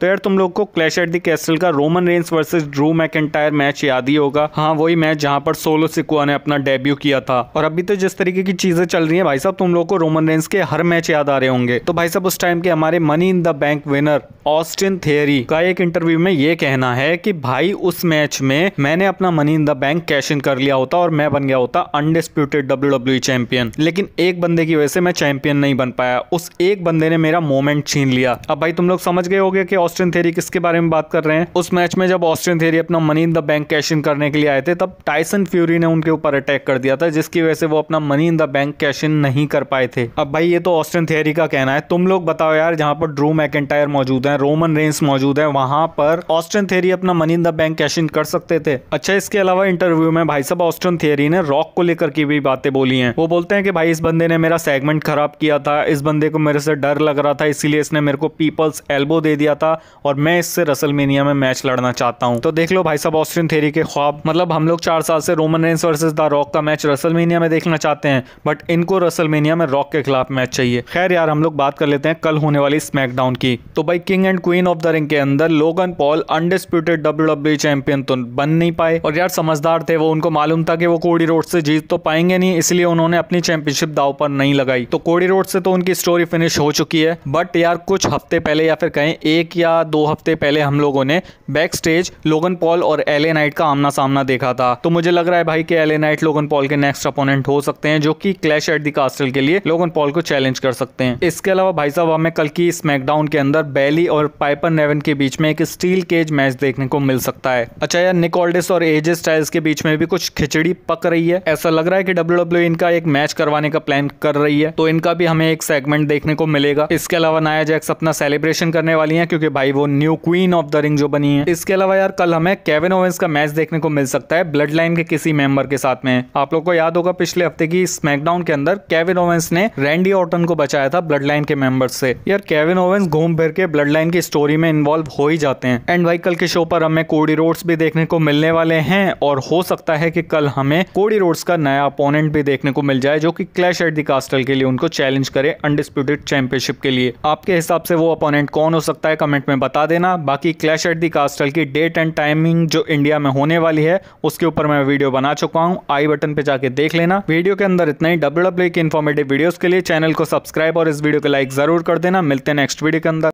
तो यार तुम लोग को क्लैश एट दी कैसल का Roman Reigns versus Drew McIntyre match याद ही होगा हाँ वही मैच जहाँ पर सोलो सिकुआ ने अपना डेब्यू किया था और अभी तो जिस तरीके की चीजें चल रही है भाई साहब तुम लोग को रोमन रेंस के हर मैच याद आ रहे होंगे तो भाई साहब उस टाइम के हमारे Money in the Bank winner Austin Theory का एक इंटरव्यू में ये कहना है की भाई उस मैच में मैंने अपना Money in the Bank cash in कर लिया होता और मैं बन गया होता अनडिस्प्यूटेड डब्ल्यू डब्ल्यू चैंपियन लेकिन एक बंदे की वजह से मैं चैंपियन नहीं बन पाया उस एक बंदे ने मेरा मोमेंट छीन लिया अब भाई तुम लोग समझ गए होगे की ऑस्ट्रियन थेरी किसके बारे में बात कर रहे हैं उस मैच में जब ऑस्ट्रियन थेरी अपना Money in the Bank cash in करने के लिए आए थे तब टाइसन फ्यूरी ने उनके ऊपर अटैक कर दिया था जिसकी वजह से वो अपना Money in the Bank cash in नहीं कर पाए थे अब भाई ये तो ऑस्ट्रियन थेरी का कहना है तुम लोग बताओ यार जहाँ पर ड्रू मैकेटायर मौजूद है रोमन रेंस मौजूद है वहां पर ऑस्ट्रियन थेरी अपना Money in the Bank cash in कर सकते थे अच्छा इसके अलावा इंटरव्यू में भाई साहब ऑस्ट्रियन थेरी ने रॉक को लेकर की भी बातें बोली हैं वो बोलते हैं कि भाई इस बंदे ने मेरा सेगमेंट खराब किया था इस बंदे को मेरे से डर लग रहा था इसीलिए इसने मेरे को पीपल्स एल्बो दे दिया था और मैं इससे रसलमेनिया में मैच लड़ना चाहता हूँ तो देख लो भाई साहब ऑस्ट्रियन थेरी के ख्वाब मतलब हम लोग चार साल से Roman Reigns versus the Rock का मैच रसलमेनिया में देखना चाहते हैं बट इनको रसलमेनिया में रॉक के खिलाफ मैच चाहिए खैर यार हम लोग बात कर लेते हैं कल होने वाली स्मैकडाउन की तो भाई King and Queen of the Ring के अंदर Logan Paul undisputed W champion तो बन नहीं पाए और यार समझदार थे वो उनको मालूम था कि वो कोडी रोड से जीत तो पाएंगे नहीं इसलिए उन्होंने अपनी चैंपियनशिप दाव पर नहीं लगाई तो कोडी रोड से तो उनकी स्टोरी फिनिश हो चुकी है बट यार कुछ हफ्ते पहले या फिर कहें एक या या दो हफ्ते पहले हम लोगों ने बैक स्टेज लोगन पॉल और एले नाइट का आमना सामना देखा था तो मुझे लग रहा है भाई कि एले नाइट लोगन पॉल के नेक्स्ट अपोनेंट हो सकते हैं जो कि क्लैश एट दी कास्टल के लिए लोगन पॉल को चैलेंज कर सकते हैं इसके अलावा भाई साहब हमें कल की स्मैकडाउन के अंदर बैली और पाइपर नेवन के बीच में एक स्टील केज मैच देखने को मिल सकता है अच्छा यार निकोल्डिस और एजे स्टाइल्स के बीच में भी कुछ खिचड़ी पक रही है ऐसा लग रहा है कि डब्ल्यू डब्ल्यू e इनका एक मैच करवाने का प्लान कर रही है तो इनका भी हमें एक सेगमेंट देखने को मिलेगा इसके अलावा नाया जैक्स अपना सेलिब्रेशन करने वाली है क्योंकि भाई वो new Queen of the Ring जो बनी है इसके अलावा यार कल हमें केविन ओवेंस का मैच देखने को मिल सकता है ब्लड लाइन के किसी मेंबर के साथ में आप लोग को याद होगा पिछले हफ्ते की स्मैकडाउन के अंदर केविन ओवेंस ने रैंडी ऑर्टन को बचाया था ब्लड लाइन के मेंबर से यार केविन ओवेंस घूम फिर के ब्लड लाइन की स्टोरी में इन्वॉल्व हो ही जाते हैं एंड भाई कल के शो पर हमें कोडी रोड्स भी देखने को मिलने वाले हैं और हो सकता है कि कल हमें कोडी रोड्स का नया अपोनेंट भी देखने को मिल जाए जो कि क्लैश एट द कास्टल के लिए उनको चैलेंज करे अनडिस्प्यूटेड चैंपियनशिप के लिए आपके हिसाब से वो अपोनेंट कौन हो सकता है कमेंट में बता देना बाकी क्लैश एट दी कास्टल की डेट एंड टाइमिंग जो इंडिया में होने वाली है उसके ऊपर मैं वीडियो बना चुका हूँ आई बटन पे जाके देख लेना वीडियो के अंदर इतना ही डब्ल्यू डब्ल्यू की इन्फॉर्मेटिव वीडियो के लिए चैनल को सब्सक्राइब और इस वीडियो को लाइक जरूर कर देना मिलते हैं नेक्स्ट वीडियो के अंदर